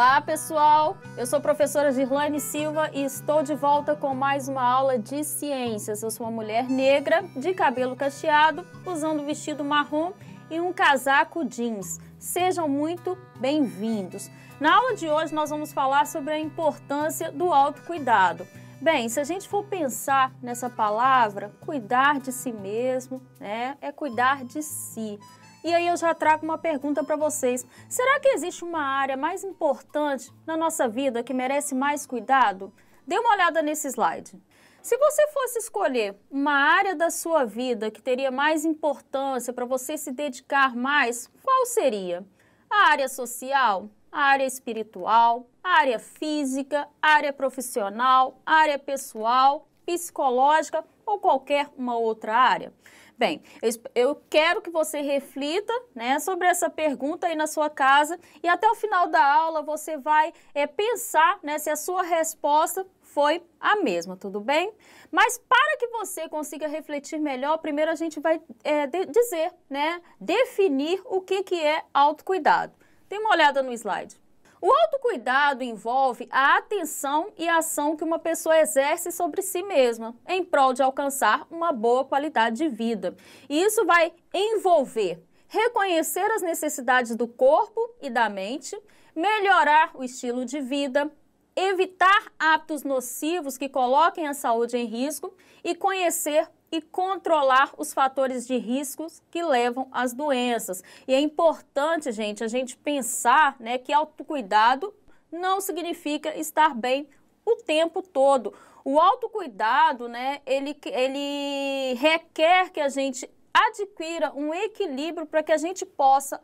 Olá, pessoal! Eu sou a professora Girlane Silva e estou de volta com mais uma aula de ciências. Eu sou uma mulher negra, de cabelo cacheado, usando um vestido marrom e um casaco jeans. Sejam muito bem-vindos! Na aula de hoje, nós vamos falar sobre a importância do autocuidado. Bem, se a gente for pensar nessa palavra, cuidar de si mesmo, né, é cuidar de si. E aí eu já trago uma pergunta para vocês. Será que existe uma área mais importante na nossa vida que merece mais cuidado? Dê uma olhada nesse slide. Se você fosse escolher uma área da sua vida que teria mais importância para você se dedicar mais, qual seria? A área social, a área espiritual, a área física, a área profissional, a área pessoal, psicológica ou qualquer uma outra área? Bem, eu, eu quero que você reflita né, sobre essa pergunta aí na sua casa e até o final da aula você vai é, pensar né, se a sua resposta foi a mesma, tudo bem? Mas para que você consiga refletir melhor, primeiro a gente vai é, de, dizer, né? Definir o que, que é autocuidado. Dê uma olhada no slide. O autocuidado envolve a atenção e a ação que uma pessoa exerce sobre si mesma, em prol de alcançar uma boa qualidade de vida. E isso vai envolver reconhecer as necessidades do corpo e da mente, melhorar o estilo de vida, evitar hábitos nocivos que coloquem a saúde em risco e conhecer e controlar os fatores de riscos que levam às doenças. E é importante, gente, a gente pensar né, que autocuidado não significa estar bem o tempo todo. O autocuidado, né, ele, ele requer que a gente adquira um equilíbrio para que a gente possa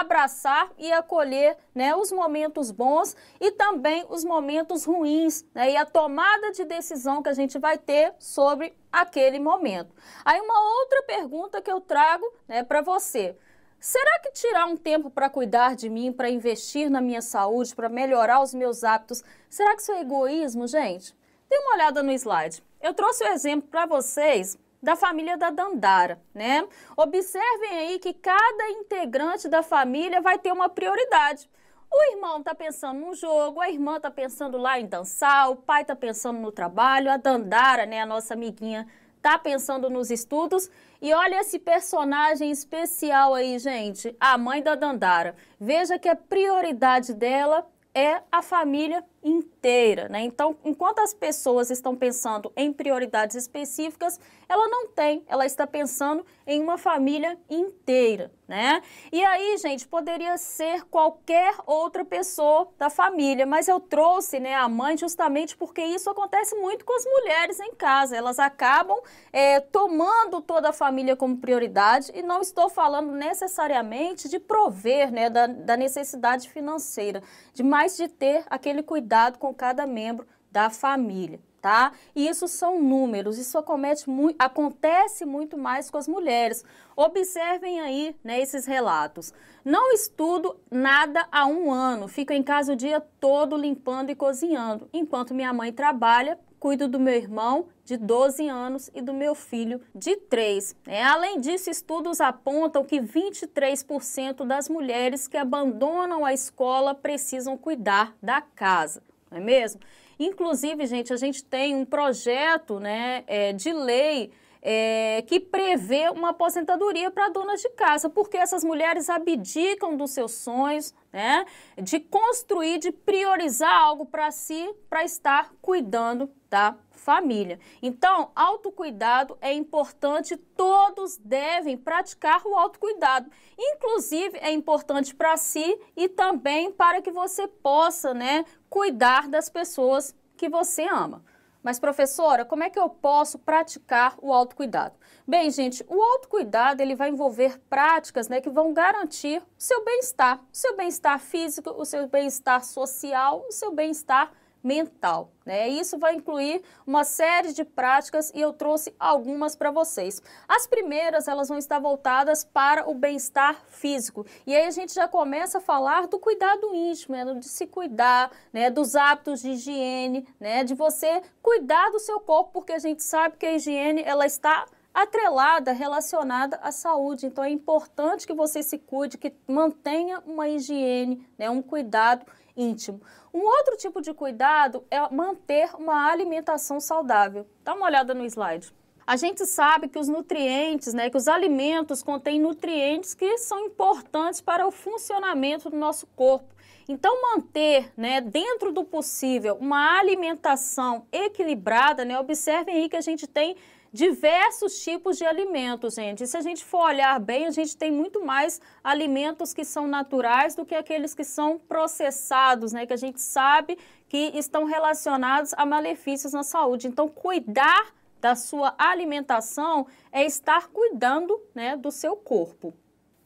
abraçar e acolher né, os momentos bons e também os momentos ruins né, e a tomada de decisão que a gente vai ter sobre aquele momento. Aí uma outra pergunta que eu trago né, para você. Será que tirar um tempo para cuidar de mim, para investir na minha saúde, para melhorar os meus hábitos, será que isso é egoísmo, gente? Dê uma olhada no slide. Eu trouxe o um exemplo para vocês da família da Dandara, né? Observem aí que cada integrante da família vai ter uma prioridade. O irmão está pensando num jogo, a irmã está pensando lá em dançar, o pai está pensando no trabalho, a Dandara, né, a nossa amiguinha, está pensando nos estudos. E olha esse personagem especial aí, gente, a mãe da Dandara. Veja que a prioridade dela é a família inteira, né? Então, enquanto as pessoas estão pensando em prioridades específicas, ela não tem, ela está pensando em uma família inteira, né? E aí, gente, poderia ser qualquer outra pessoa da família, mas eu trouxe, né, a mãe justamente porque isso acontece muito com as mulheres em casa, elas acabam é, tomando toda a família como prioridade e não estou falando necessariamente de prover, né, da, da necessidade financeira, de mais de ter aquele cuidado cuidado com cada membro da família. Tá? E isso são números, isso acomete muito, acontece muito mais com as mulheres. Observem aí né, esses relatos. Não estudo nada há um ano, fico em casa o dia todo limpando e cozinhando, enquanto minha mãe trabalha cuido do meu irmão de 12 anos e do meu filho de 3. É, além disso, estudos apontam que 23% das mulheres que abandonam a escola precisam cuidar da casa, não é mesmo? Inclusive, gente, a gente tem um projeto né, é, de lei é, que prevê uma aposentadoria para donas de casa, porque essas mulheres abdicam dos seus sonhos, né? De construir, de priorizar algo para si, para estar cuidando da família. Então, autocuidado é importante, todos devem praticar o autocuidado. Inclusive, é importante para si e também para que você possa, né, cuidar das pessoas que você ama. Mas, professora, como é que eu posso praticar o autocuidado? Bem, gente, o autocuidado ele vai envolver práticas né, que vão garantir o seu bem-estar, o seu bem-estar físico, o seu bem-estar social, o seu bem-estar mental. Né? Isso vai incluir uma série de práticas e eu trouxe algumas para vocês. As primeiras elas vão estar voltadas para o bem-estar físico e aí a gente já começa a falar do cuidado íntimo, né? de se cuidar, né? dos hábitos de higiene, né? de você cuidar do seu corpo porque a gente sabe que a higiene ela está atrelada, relacionada à saúde. Então é importante que você se cuide, que mantenha uma higiene, né, um cuidado íntimo. Um outro tipo de cuidado é manter uma alimentação saudável. Dá uma olhada no slide. A gente sabe que os nutrientes, né, que os alimentos contêm nutrientes que são importantes para o funcionamento do nosso corpo. Então, manter, né, dentro do possível, uma alimentação equilibrada, né, observem aí que a gente tem diversos tipos de alimentos, gente. E se a gente for olhar bem, a gente tem muito mais alimentos que são naturais do que aqueles que são processados, né? Que a gente sabe que estão relacionados a malefícios na saúde. Então, cuidar da sua alimentação é estar cuidando né, do seu corpo.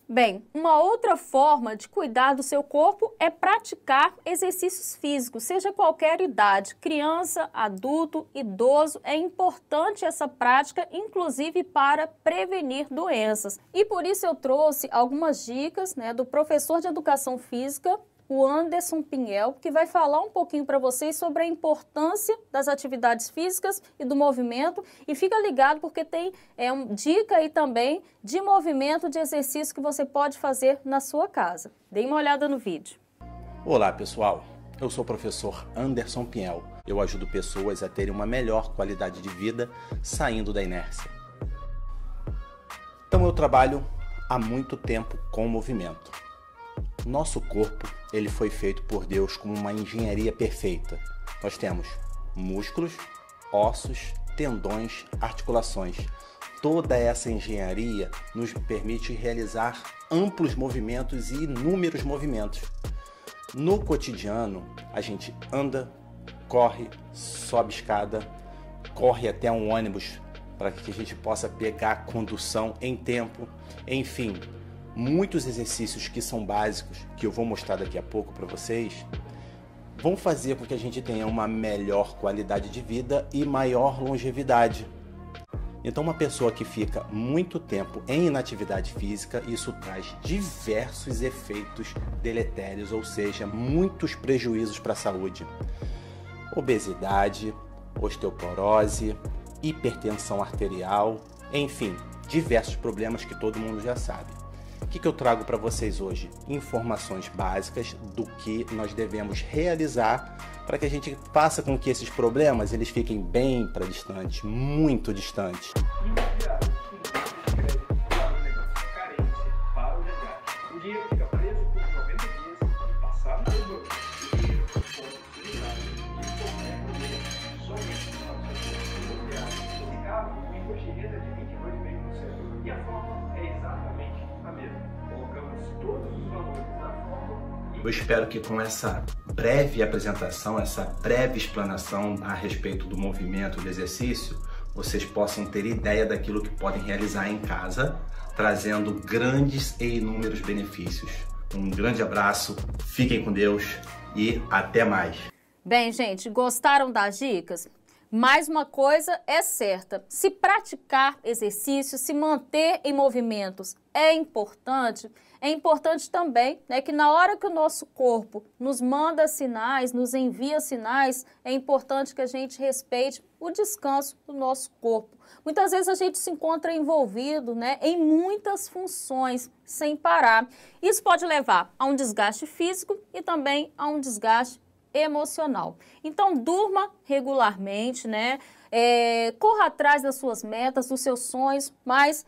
Bem, uma outra forma de cuidar do seu corpo é praticar exercícios físicos, seja qualquer idade, criança, adulto, idoso, é importante essa prática, inclusive para prevenir doenças. E por isso eu trouxe algumas dicas né, do professor de educação física o Anderson Pinhel, que vai falar um pouquinho para vocês sobre a importância das atividades físicas e do movimento. E fica ligado porque tem é, um, dica aí também de movimento, de exercício que você pode fazer na sua casa. Deem uma olhada no vídeo. Olá, pessoal. Eu sou o professor Anderson Pinhel. Eu ajudo pessoas a terem uma melhor qualidade de vida saindo da inércia. Então eu trabalho há muito tempo com movimento nosso corpo, ele foi feito por Deus como uma engenharia perfeita. Nós temos músculos, ossos, tendões, articulações. Toda essa engenharia nos permite realizar amplos movimentos e inúmeros movimentos. No cotidiano, a gente anda, corre, sobe escada, corre até um ônibus para que a gente possa pegar a condução em tempo. Enfim, muitos exercícios que são básicos, que eu vou mostrar daqui a pouco para vocês, vão fazer com que a gente tenha uma melhor qualidade de vida e maior longevidade. Então, uma pessoa que fica muito tempo em inatividade física, isso traz diversos efeitos deletérios, ou seja, muitos prejuízos para a saúde. Obesidade, osteoporose, hipertensão arterial, enfim, diversos problemas que todo mundo já sabe. O que, que eu trago para vocês hoje? Informações básicas do que nós devemos realizar para que a gente faça com que esses problemas eles fiquem bem para distantes, muito distantes. Eu espero que com essa breve apresentação, essa breve explanação a respeito do movimento, do exercício, vocês possam ter ideia daquilo que podem realizar em casa, trazendo grandes e inúmeros benefícios. Um grande abraço, fiquem com Deus e até mais. Bem, gente, gostaram das dicas? Mais uma coisa é certa: se praticar exercício, se manter em movimentos é importante, é importante também né, que na hora que o nosso corpo nos manda sinais, nos envia sinais, é importante que a gente respeite o descanso do nosso corpo. Muitas vezes a gente se encontra envolvido né, em muitas funções sem parar. Isso pode levar a um desgaste físico e também a um desgaste emocional. Então, durma regularmente, né? É, corra atrás das suas metas, dos seus sonhos, mas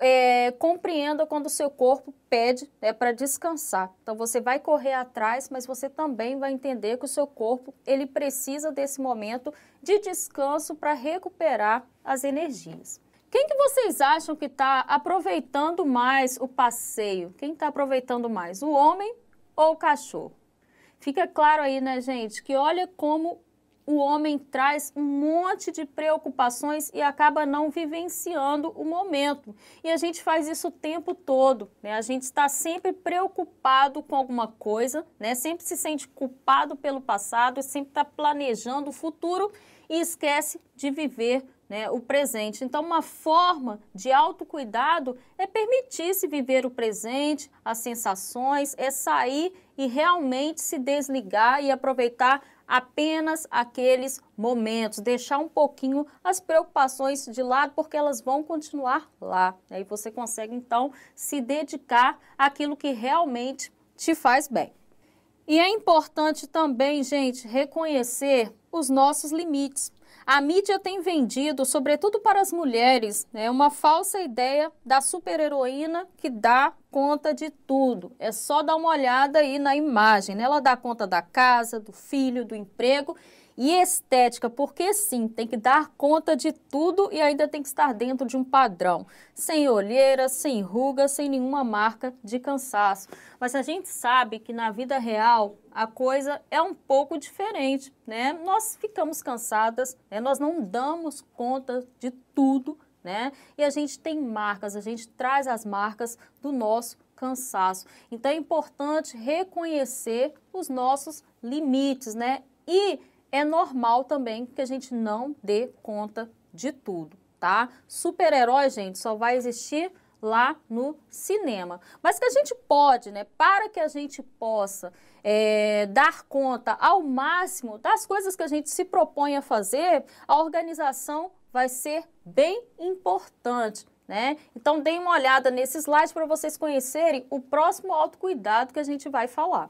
é, compreenda quando o seu corpo pede né, para descansar. Então você vai correr atrás, mas você também vai entender que o seu corpo ele precisa desse momento de descanso para recuperar as energias. Quem que vocês acham que está aproveitando mais o passeio? Quem está aproveitando mais, o homem ou o cachorro? Fica claro aí, né, gente, que olha como o homem traz um monte de preocupações e acaba não vivenciando o momento. E a gente faz isso o tempo todo, né? A gente está sempre preocupado com alguma coisa, né? Sempre se sente culpado pelo passado, sempre está planejando o futuro e esquece de viver né, o presente. Então, uma forma de autocuidado é permitir-se viver o presente, as sensações, é sair e realmente se desligar e aproveitar apenas aqueles momentos, deixar um pouquinho as preocupações de lado, porque elas vão continuar lá. Aí né? você consegue então se dedicar àquilo que realmente te faz bem. E é importante também, gente, reconhecer os nossos limites. A mídia tem vendido, sobretudo para as mulheres, né, uma falsa ideia da super-heroína que dá conta de tudo. É só dar uma olhada aí na imagem. Né? Ela dá conta da casa, do filho, do emprego e estética, porque sim, tem que dar conta de tudo e ainda tem que estar dentro de um padrão, sem olheira, sem ruga, sem nenhuma marca de cansaço. Mas a gente sabe que na vida real a coisa é um pouco diferente, né? Nós ficamos cansadas, né? nós não damos conta de tudo, né? E a gente tem marcas, a gente traz as marcas do nosso cansaço. Então é importante reconhecer os nossos limites, né? E é normal também que a gente não dê conta de tudo, tá? Super-herói, gente, só vai existir lá no cinema. Mas que a gente pode, né? Para que a gente possa é, dar conta ao máximo das coisas que a gente se propõe a fazer, a organização vai ser bem importante. Né? Então, deem uma olhada nesse slide para vocês conhecerem o próximo autocuidado que a gente vai falar.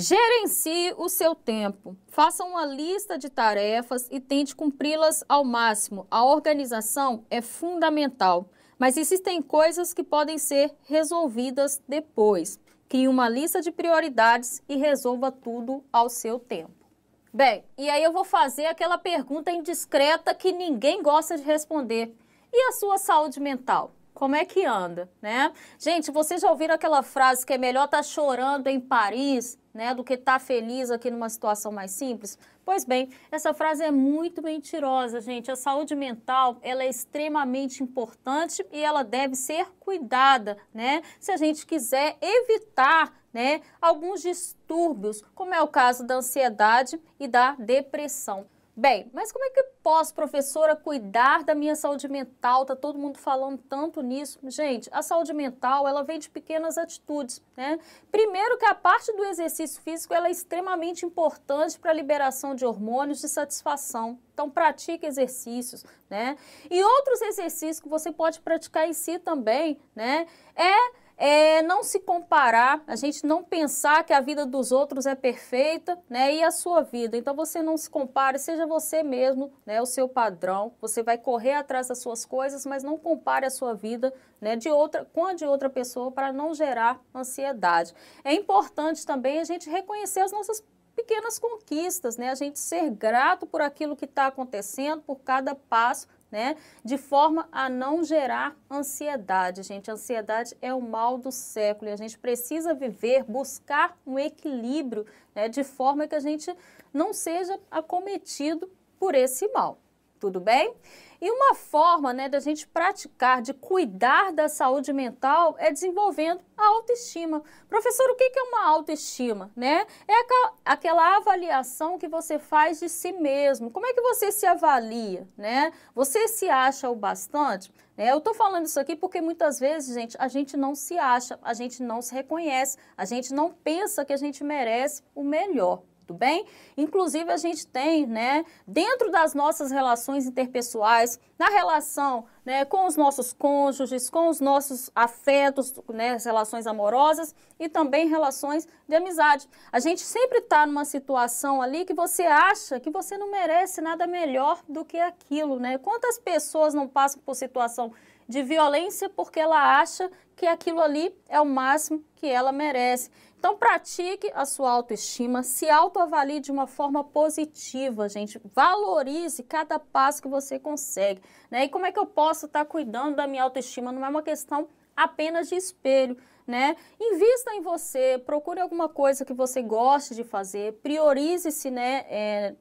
Gerencie o seu tempo. Faça uma lista de tarefas e tente cumpri-las ao máximo. A organização é fundamental, mas existem coisas que podem ser resolvidas depois. Crie uma lista de prioridades e resolva tudo ao seu tempo. Bem, e aí eu vou fazer aquela pergunta indiscreta que ninguém gosta de responder. E a sua saúde mental? Como é que anda, né? Gente, vocês já ouviram aquela frase que é melhor estar tá chorando em Paris né, do que estar tá feliz aqui numa situação mais simples? Pois bem, essa frase é muito mentirosa, gente. A saúde mental, ela é extremamente importante e ela deve ser cuidada, né? Se a gente quiser evitar né, alguns distúrbios, como é o caso da ansiedade e da depressão. Bem, mas como é que posso, professora, cuidar da minha saúde mental? Tá todo mundo falando tanto nisso. Gente, a saúde mental, ela vem de pequenas atitudes, né? Primeiro que a parte do exercício físico, ela é extremamente importante para a liberação de hormônios de satisfação. Então, pratique exercícios, né? E outros exercícios que você pode praticar em si também, né? É é não se comparar, a gente não pensar que a vida dos outros é perfeita, né, e a sua vida. Então você não se compare, seja você mesmo, né, o seu padrão. Você vai correr atrás das suas coisas, mas não compare a sua vida, né, de outra com a de outra pessoa para não gerar ansiedade. É importante também a gente reconhecer as nossas pequenas conquistas, né? A gente ser grato por aquilo que está acontecendo, por cada passo né? De forma a não gerar ansiedade, gente. A ansiedade é o mal do século e a gente precisa viver, buscar um equilíbrio, né? De forma que a gente não seja acometido por esse mal. Tudo bem? E uma forma né, da gente praticar, de cuidar da saúde mental é desenvolvendo a autoestima. Professor, o que é uma autoestima? Né? É aquela avaliação que você faz de si mesmo. Como é que você se avalia? Né? Você se acha o bastante? É, eu estou falando isso aqui porque muitas vezes, gente, a gente não se acha, a gente não se reconhece, a gente não pensa que a gente merece o melhor tudo bem? Inclusive, a gente tem, né, dentro das nossas relações interpessoais, na relação né, com os nossos cônjuges, com os nossos afetos, né, as relações amorosas e também relações de amizade. A gente sempre está numa situação ali que você acha que você não merece nada melhor do que aquilo, né? Quantas pessoas não passam por situação de violência porque ela acha que aquilo ali é o máximo que ela merece. Então, pratique a sua autoestima, se autoavalie de uma forma positiva, gente. Valorize cada passo que você consegue. Né? E como é que eu posso estar tá cuidando da minha autoestima? Não é uma questão apenas de espelho, né? Invista em você, procure alguma coisa que você goste de fazer, priorize-se, né? É,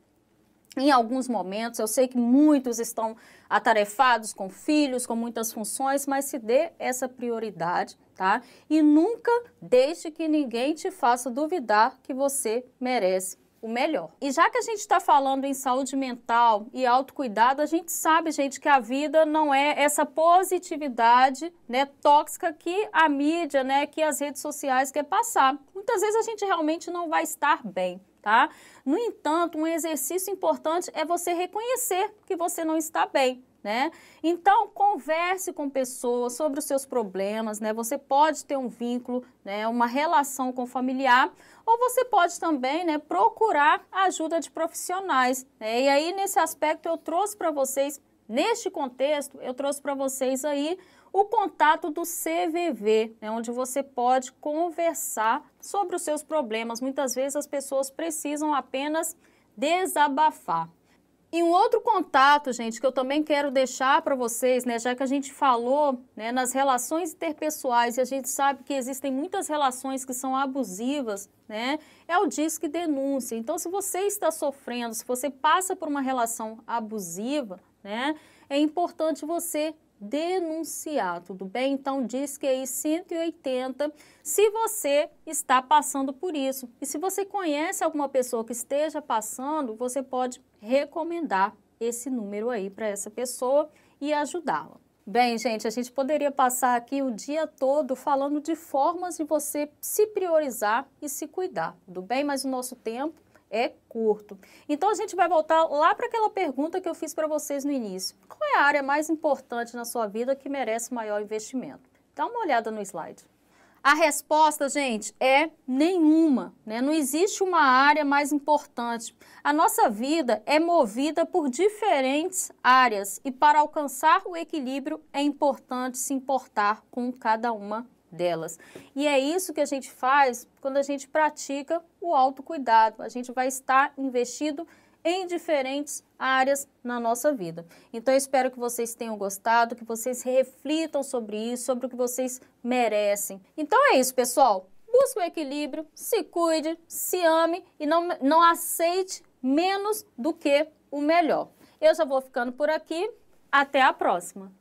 em alguns momentos. Eu sei que muitos estão atarefados com filhos, com muitas funções, mas se dê essa prioridade, tá? E nunca deixe que ninguém te faça duvidar que você merece o melhor. E já que a gente está falando em saúde mental e autocuidado, a gente sabe, gente, que a vida não é essa positividade, né, tóxica que a mídia, né, que as redes sociais quer passar. Muitas vezes a gente realmente não vai estar bem, tá? No entanto, um exercício importante é você reconhecer que você não está bem. Né? Então, converse com pessoas sobre os seus problemas, né? Você pode ter um vínculo, né? uma relação com o familiar, ou você pode também né, procurar ajuda de profissionais. Né? E aí, nesse aspecto, eu trouxe para vocês, neste contexto, eu trouxe para vocês aí o contato do CVV, né, onde você pode conversar sobre os seus problemas. Muitas vezes as pessoas precisam apenas desabafar. E um outro contato, gente, que eu também quero deixar para vocês, né, já que a gente falou né, nas relações interpessoais e a gente sabe que existem muitas relações que são abusivas, né, é o Disque Denúncia. Então, se você está sofrendo, se você passa por uma relação abusiva, né, é importante você denunciar, tudo bem? Então diz que aí 180, se você está passando por isso. E se você conhece alguma pessoa que esteja passando, você pode recomendar esse número aí para essa pessoa e ajudá-la. Bem, gente, a gente poderia passar aqui o dia todo falando de formas de você se priorizar e se cuidar, tudo bem? Mas o nosso tempo é curto. Então a gente vai voltar lá para aquela pergunta que eu fiz para vocês no início. Qual é a área mais importante na sua vida que merece maior investimento? Dá uma olhada no slide. A resposta, gente, é nenhuma. Né? Não existe uma área mais importante. A nossa vida é movida por diferentes áreas e para alcançar o equilíbrio é importante se importar com cada uma delas. E é isso que a gente faz quando a gente pratica o autocuidado. A gente vai estar investido em diferentes áreas na nossa vida. Então, espero que vocês tenham gostado, que vocês reflitam sobre isso, sobre o que vocês merecem. Então é isso, pessoal. Busque o equilíbrio, se cuide, se ame e não, não aceite menos do que o melhor. Eu já vou ficando por aqui. Até a próxima!